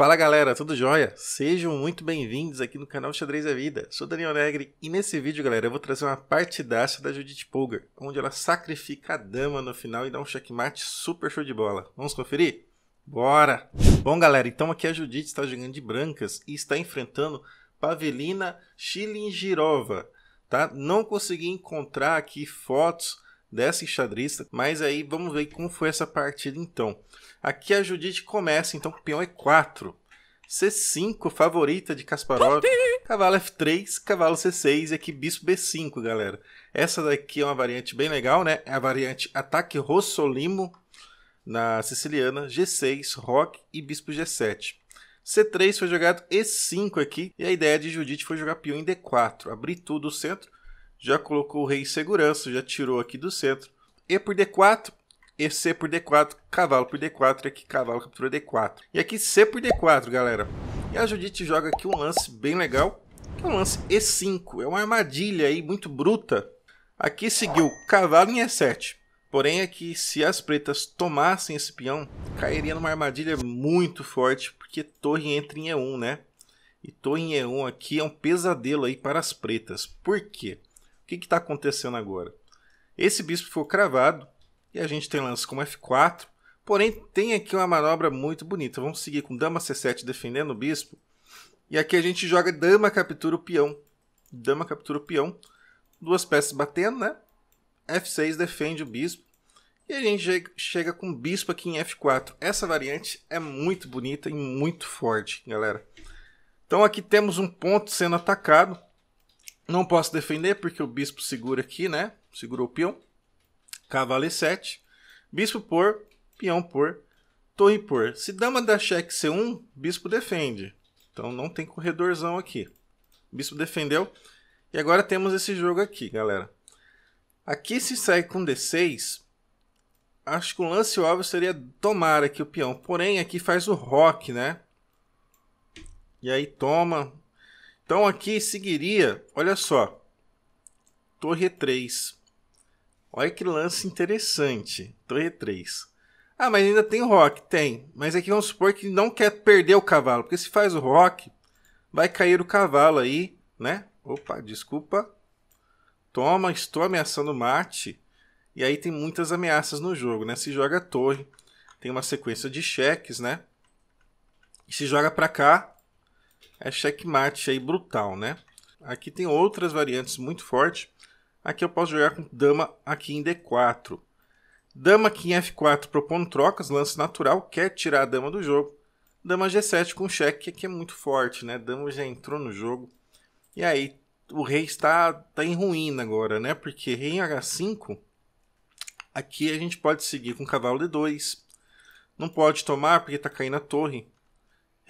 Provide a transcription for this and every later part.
Fala galera, tudo jóia? Sejam muito bem-vindos aqui no canal Xadrez da Vida. Sou Daniel Negri e nesse vídeo, galera, eu vou trazer uma partidaça da Judith Polgar, onde ela sacrifica a dama no final e dá um checkmate super show de bola. Vamos conferir? Bora! Bom, galera, então aqui a Judith está jogando de brancas e está enfrentando Pavelina Chilingirova, tá? Não consegui encontrar aqui fotos dessa enxadrista. Mas aí vamos ver como foi essa partida então. Aqui a Judite começa, então com peão E4. C5, favorita de Kasparov. Cavalo F3, cavalo C6 e aqui bispo B5, galera. Essa daqui é uma variante bem legal, né? É a variante ataque Rossolimo na siciliana, G6, roque e bispo G7. C3 foi jogado E5 aqui, e a ideia de Judite foi jogar peão em D4, abrir tudo o centro, já colocou o rei em segurança, já tirou aqui do centro. E por D4, e C por D4, cavalo por D4, e aqui cavalo captura D4. E aqui C por D4, galera. E a Judite joga aqui um lance bem legal, que é um lance E5. É uma armadilha aí, muito bruta. Aqui seguiu cavalo em E7. Porém, aqui, se as pretas tomassem esse peão, cairia numa armadilha muito forte, porque torre entra em E1, né? E torre em E1 aqui é um pesadelo aí para as pretas. Por quê? que está acontecendo agora? Esse bispo foi cravado e a gente tem lance com F4, porém tem aqui uma manobra muito bonita. Vamos seguir com dama C7 defendendo o bispo. E aqui a gente joga dama captura o peão. Dama captura o peão. Duas peças batendo, né? F6 defende o bispo. E a gente chega com bispo aqui em F4. Essa variante é muito bonita e muito forte, galera. Então aqui temos um ponto sendo atacado. Não posso defender porque o bispo segura aqui, né? Segurou o peão. Cavalo E7. Bispo por, peão por, torre por. Se dama dá cheque C1, bispo defende. Então não tem corredorzão aqui. Bispo defendeu. E agora temos esse jogo aqui, galera. Aqui se sai com D6. Acho que o lance óbvio seria tomar aqui o peão. Porém, aqui faz o rock, né? E aí toma. Então aqui seguiria, olha só, torre 3. Olha que lance interessante, torre 3. Ah, mas ainda tem rock, tem. Mas aqui é vamos supor que não quer perder o cavalo, porque se faz o rock, vai cair o cavalo aí, né? Opa, desculpa. Toma, estou ameaçando o mate. E aí tem muitas ameaças no jogo, né? Se joga a torre, tem uma sequência de cheques, né? E se joga para cá, é checkmate aí brutal, né? Aqui tem outras variantes muito fortes. Aqui eu posso jogar com dama aqui em D4. Dama aqui em F4 propondo trocas, lance natural, quer tirar a dama do jogo. Dama G7 com cheque, que é muito forte, né? Dama já entrou no jogo. E aí, o rei está, tá em ruína agora, né? Porque rei em H5, aqui a gente pode seguir com cavalo D2. Não pode tomar porque está caindo a torre.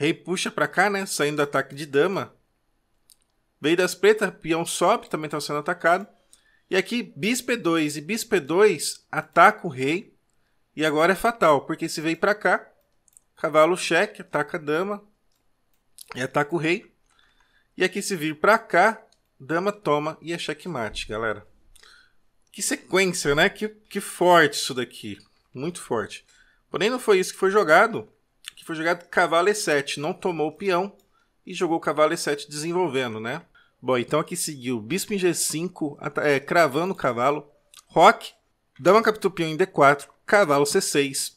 Rei puxa pra cá, né? Saindo ataque de dama. Veio das pretas peão sobe, também tá sendo atacado. E aqui, bispo 2 e bispo 2 ataca o rei. E agora é fatal, porque se veio para cá, cavalo cheque, ataca a dama e ataca o rei. E aqui se vir para cá, dama toma e é checkmate, galera. Que sequência, né? Que, que forte isso daqui. Muito forte. Porém, não foi isso que foi jogado foi jogado cavalo e7, não tomou o peão e jogou cavalo e7 desenvolvendo, né? Bom, então aqui seguiu bispo em g5, é, cravando o cavalo, roque, dama captura peão em d4, cavalo c6.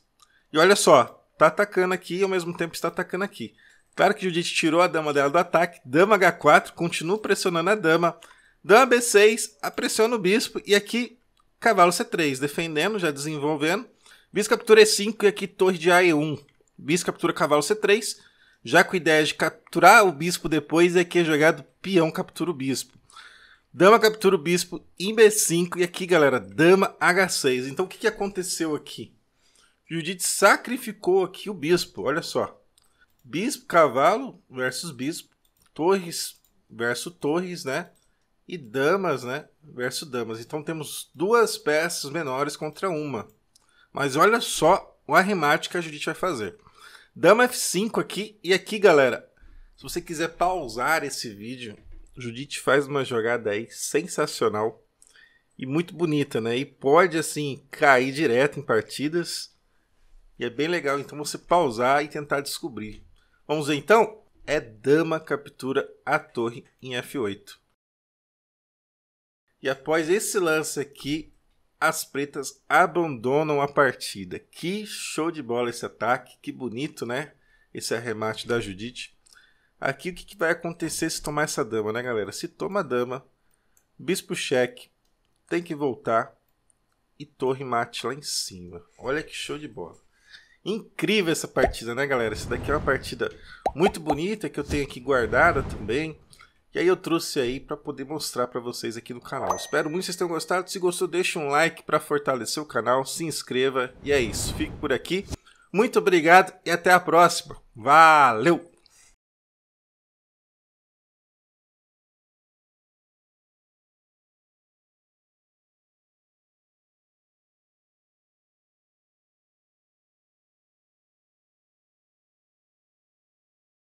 E olha só, tá atacando aqui e ao mesmo tempo está atacando aqui. Claro que Judith tirou a dama dela do ataque, dama h4, continua pressionando a dama, dama b6, pressiona o bispo e aqui cavalo c3, defendendo, já desenvolvendo, bispo captura e5 e aqui torre de a e1 bispo captura cavalo C3, já com a ideia de capturar o bispo depois, é que é jogado peão captura o bispo. Dama captura o bispo em B5, e aqui, galera, dama H6. Então, o que, que aconteceu aqui? Judite sacrificou aqui o bispo, olha só. Bispo, cavalo versus bispo, torres versus torres, né? E damas, né? Versus damas. Então, temos duas peças menores contra uma. Mas olha só o arremate que a Judite vai fazer. Dama F5 aqui. E aqui, galera, se você quiser pausar esse vídeo, Judite faz uma jogada aí sensacional e muito bonita, né? E pode, assim, cair direto em partidas. E é bem legal, então, você pausar e tentar descobrir. Vamos ver, então? É dama captura a torre em F8. E após esse lance aqui, as pretas abandonam a partida. Que show de bola esse ataque, que bonito, né? Esse arremate da Judite. Aqui o que, que vai acontecer se tomar essa dama, né, galera? Se toma a dama, bispo cheque, tem que voltar e torre mate lá em cima. Olha que show de bola. Incrível essa partida, né, galera? Essa daqui é uma partida muito bonita que eu tenho aqui guardada também. E aí eu trouxe aí para poder mostrar para vocês aqui no canal. Espero muito que vocês tenham gostado. Se gostou, deixa um like para fortalecer o canal, se inscreva. E é isso, fico por aqui. Muito obrigado e até a próxima. Valeu!